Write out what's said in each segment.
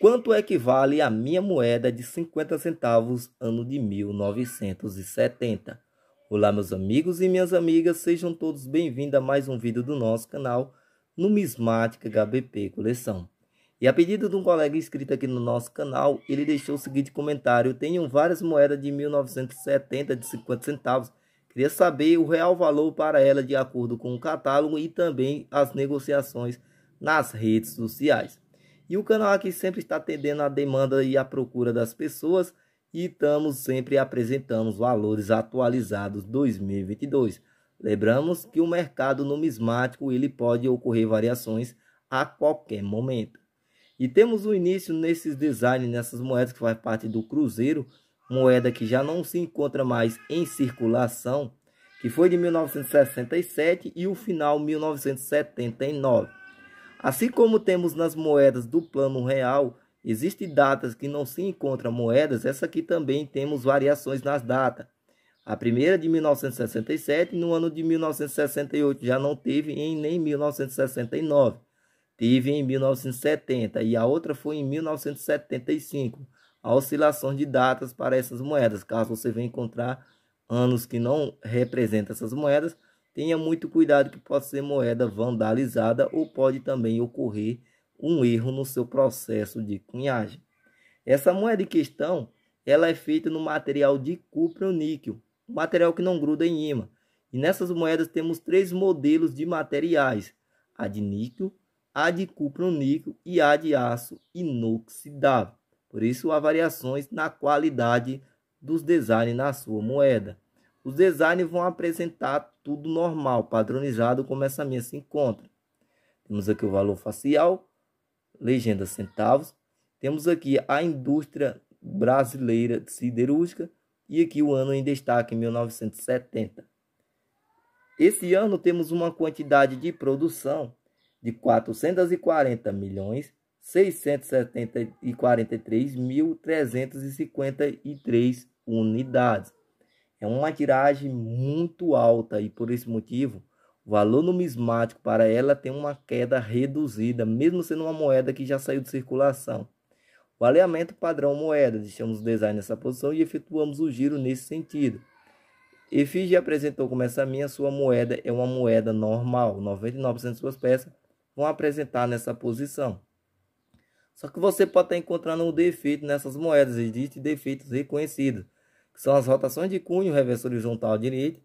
Quanto equivale a minha moeda de 50 centavos ano de 1970? Olá meus amigos e minhas amigas, sejam todos bem-vindos a mais um vídeo do nosso canal Numismática HBP Coleção. E a pedido de um colega inscrito aqui no nosso canal, ele deixou o seguinte comentário: Tenho várias moedas de 1970 de 50 centavos. Queria saber o real valor para ela de acordo com o catálogo e também as negociações nas redes sociais. E o canal aqui sempre está atendendo à demanda e à procura das pessoas e estamos sempre apresentando os valores atualizados 2022. Lembramos que o mercado numismático ele pode ocorrer variações a qualquer momento. E temos o início nesses designs, nessas moedas que faz parte do cruzeiro, moeda que já não se encontra mais em circulação, que foi de 1967 e o final 1979. Assim como temos nas moedas do plano real, existem datas que não se encontram moedas, essa aqui também temos variações nas datas. A primeira de 1967, no ano de 1968 já não teve em nem 1969. Teve em 1970 e a outra foi em 1975. A oscilação de datas para essas moedas, caso você venha encontrar anos que não representam essas moedas, Tenha muito cuidado que pode ser moeda vandalizada ou pode também ocorrer um erro no seu processo de cunhagem. Essa moeda em questão, ela é feita no material de cupro níquel, um material que não gruda em imã. E nessas moedas temos três modelos de materiais: a de níquel, a de cupro níquel e a de aço inoxidável. Por isso há variações na qualidade dos designs na sua moeda. Os designs vão apresentar tudo normal, padronizado como essa minha se encontra. Temos aqui o valor facial, legenda centavos. Temos aqui a indústria brasileira siderúrgica e aqui o ano em destaque, 1970. Esse ano temos uma quantidade de produção de 440 milhões 643.353 unidades é uma tiragem muito alta e por esse motivo o valor numismático para ela tem uma queda reduzida, mesmo sendo uma moeda que já saiu de circulação. O alinhamento padrão moeda, deixamos o design nessa posição e efetuamos o giro nesse sentido. Efígie apresentou como essa minha, sua moeda é uma moeda normal, 99% de suas peças vão apresentar nessa posição. Só que você pode estar encontrando um defeito nessas moedas, existem defeitos reconhecidos são as rotações de cunho, reverso horizontal à direita,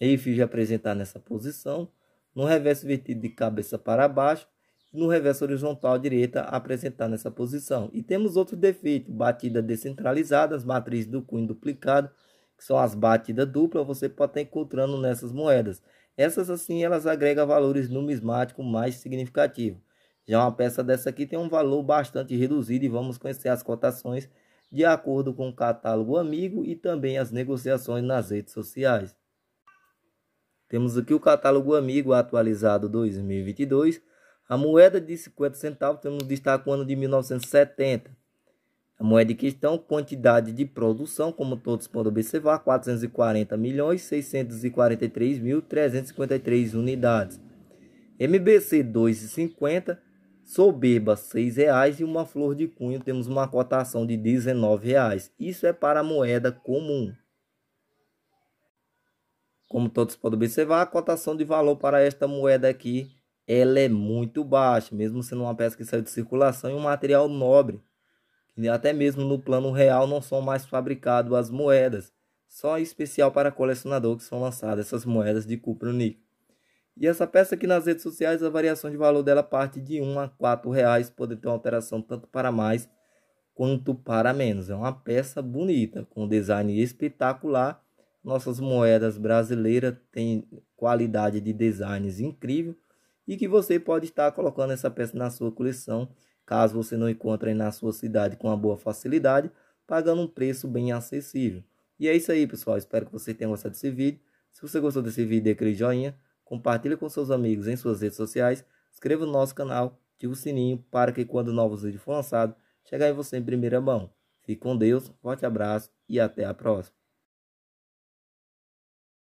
ele apresentar nessa posição, no reverso vertido de cabeça para baixo, no reverso horizontal à direita apresentar nessa posição. E temos defeito, batida batidas descentralizadas, matriz do cunho duplicado, que são as batidas duplas, você pode estar encontrando nessas moedas. Essas assim, elas agregam valores numismáticos mais significativos. Já uma peça dessa aqui tem um valor bastante reduzido e vamos conhecer as cotações de acordo com o catálogo amigo e também as negociações nas redes sociais. Temos aqui o catálogo amigo atualizado 2022. A moeda de 50 centavos temos destaque o ano de 1970. A moeda de questão, quantidade de produção, como todos podem observar, 440 milhões unidades. MBC 2,50 Soberba, R$ reais e uma flor de cunho temos uma cotação de R$ reais. Isso é para a moeda comum. Como todos podem observar, a cotação de valor para esta moeda aqui ela é muito baixa, mesmo sendo uma peça que saiu de circulação e um material nobre. E até mesmo no plano real não são mais fabricadas as moedas, só em especial para colecionador que são lançadas essas moedas de cupro-níquel. E essa peça aqui nas redes sociais, a variação de valor dela parte de 1 a 4 reais, pode ter uma alteração tanto para mais quanto para menos. É uma peça bonita, com design espetacular. Nossas moedas brasileiras têm qualidade de designs incrível e que você pode estar colocando essa peça na sua coleção, caso você não encontre na sua cidade com uma boa facilidade, pagando um preço bem acessível. E é isso aí, pessoal. Espero que você tenha gostado desse vídeo. Se você gostou desse vídeo, dê aquele joinha compartilhe com seus amigos em suas redes sociais, inscreva no nosso canal, ative o sininho para que quando novos vídeos for lançado, chegue em você em primeira mão. Fique com Deus, forte abraço e até a próxima.